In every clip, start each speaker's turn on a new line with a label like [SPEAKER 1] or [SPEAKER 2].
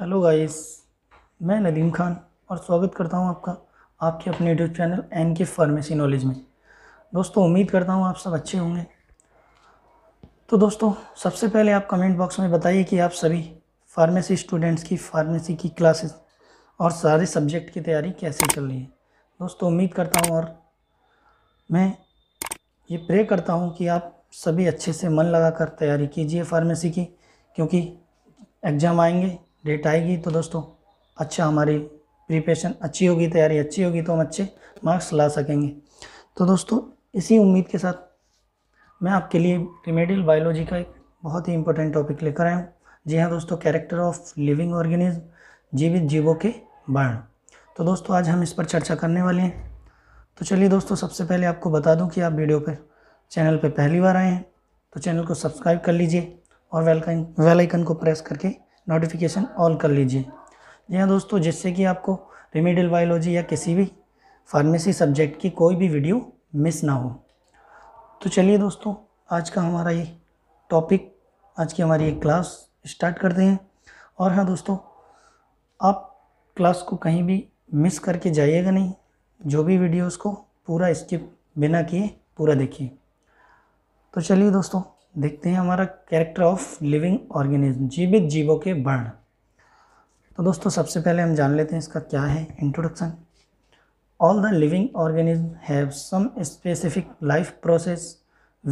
[SPEAKER 1] hello guys मैं नदीम खान और स्वागत करता हूं आपका आपके अपने YouTube channel N K pharmacy knowledge में दोस्तों उम्मीद करता हूं आप सब अच्छे होंगे तो दोस्तों सबसे पहले आप कमेंट बॉक्स में बताइए कि आप सभी फार्मेसी स्टूडेंट्स की फार्मेसी की क्लासेस और सारे सब्जेक्ट की तैयारी कैसे चल रही है दोस्तों उम्मीद करता हूँ और मैं ये प्रे करता हूँ कि आप सभी अच्छे से मन लगा तैयारी कीजिए फार्मेसी की क्योंकि एग्ज़ाम आएंगे डेट आएगी तो दोस्तों अच्छा हमारी प्रिपरेशन अच्छी होगी तैयारी अच्छी होगी तो हम अच्छे मार्क्स ला सकेंगे तो दोस्तों इसी उम्मीद के साथ मैं आपके लिए रिमेडियल बायोलॉजी का एक बहुत ही इंपॉर्टेंट टॉपिक लेकर आया हूँ जी हाँ दोस्तों कैरेक्टर ऑफ लिविंग ऑर्गेनिज्म जीवित जीवों के वर्ण तो दोस्तों आज हम इस पर चर्चा करने वाले हैं तो चलिए दोस्तों सबसे पहले आपको बता दूं कि आप वीडियो पर चैनल पर पहली बार आए हैं तो चैनल को सब्सक्राइब कर लीजिए और वेलकाइन वेलाइकन को प्रेस करके नोटिफिकेशन ऑल कर लीजिए जी हाँ दोस्तों जिससे कि आपको रिमेडियल बायोलॉजी या किसी भी फार्मेसी सब्जेक्ट की कोई भी वीडियो मिस ना हो तो चलिए दोस्तों आज का हमारा ये टॉपिक आज की हमारी ये क्लास स्टार्ट करते हैं और हाँ दोस्तों आप क्लास को कहीं भी मिस करके जाइएगा नहीं जो भी वीडियोस को पूरा स्किप बिना किए पूरा देखिए तो चलिए दोस्तों देखते हैं हमारा कैरेक्टर ऑफ लिविंग ऑर्गेनिज्म जीवित जीवों के वर्ण तो दोस्तों सबसे पहले हम जान लेते हैं इसका क्या है introduction all the living organism have some specific life process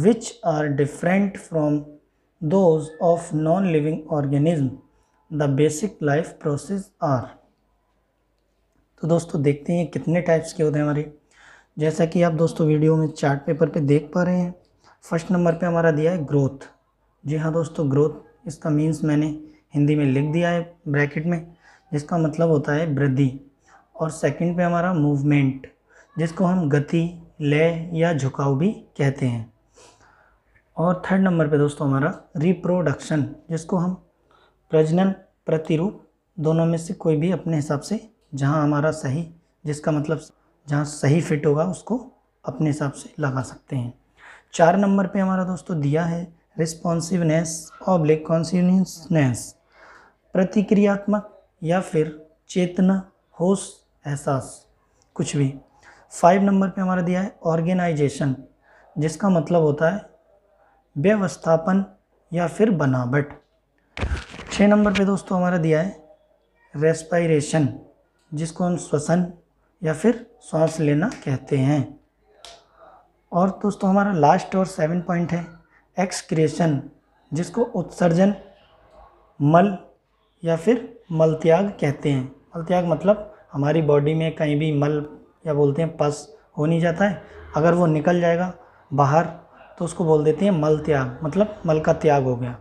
[SPEAKER 1] which are different from those of non living organism the basic life process are तो दोस्तों देखते हैं कितने टाइप्स के होते हैं हमारे जैसा कि आप दोस्तों वीडियो में चार्ट पेपर पे देख पा रहे हैं फर्स्ट नंबर पे हमारा दिया है ग्रोथ जी हाँ दोस्तों ग्रोथ इसका मीन्स मैंने हिंदी में लिख दिया है ब्रैकेट में जिसका मतलब होता है वृद्धि और सेकंड पे हमारा मूवमेंट जिसको हम गति लय या झुकाव भी कहते हैं और थर्ड नंबर पे दोस्तों हमारा रिप्रोडक्शन जिसको हम प्रजनन प्रतिरूप दोनों में से कोई भी अपने हिसाब से जहाँ हमारा सही जिसका मतलब जहाँ सही फिट होगा उसको अपने हिसाब से लगा सकते हैं चार नंबर पे हमारा दोस्तों दिया है रिस्पॉन्सिवनेस ऑब्लिक कॉन्सियसनेस प्रतिक्रियात्मक या फिर चेतना होश एहसास कुछ भी फाइव नंबर पे हमारा दिया है ऑर्गेनाइजेशन जिसका मतलब होता है व्यवस्थापन या फिर बनावट छः नंबर पे दोस्तों हमारा दिया है रेस्पायरेशन जिसको हम श्वसन या फिर सांस लेना कहते हैं और दोस्तों हमारा लास्ट और सेवन पॉइंट है एक्सक्रेशन जिसको उत्सर्जन मल या फिर मल त्याग कहते हैं मल त्याग मतलब हमारी बॉडी में कहीं भी मल या बोलते हैं पस हो नहीं जाता है अगर वो निकल जाएगा बाहर तो उसको बोल देते हैं मल त्याग मतलब मल का त्याग हो गया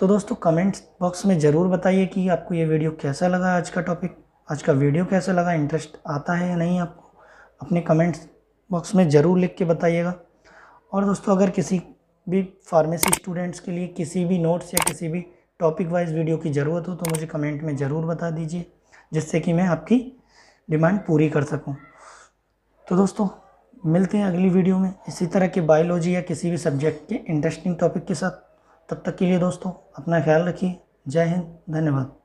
[SPEAKER 1] तो दोस्तों कमेंट्स बॉक्स में ज़रूर बताइए कि आपको ये वीडियो कैसा लगा आज का टॉपिक आज का वीडियो कैसा लगा इंटरेस्ट आता है या नहीं आपको अपने कमेंट्स बॉक्स में ज़रूर लिख के बताइएगा और दोस्तों अगर किसी भी फार्मेसी स्टूडेंट्स के लिए किसी भी नोट्स या किसी भी टॉपिक वाइज वीडियो की ज़रूरत हो तो मुझे कमेंट में ज़रूर बता दीजिए जिससे कि मैं आपकी डिमांड पूरी कर सकूँ तो दोस्तों मिलते हैं अगली वीडियो में इसी तरह के बायोलॉजी या किसी भी सब्जेक्ट के इंटरेस्टिंग टॉपिक के साथ तब तक के लिए दोस्तों अपना ख्याल रखिए जय हिंद धन्यवाद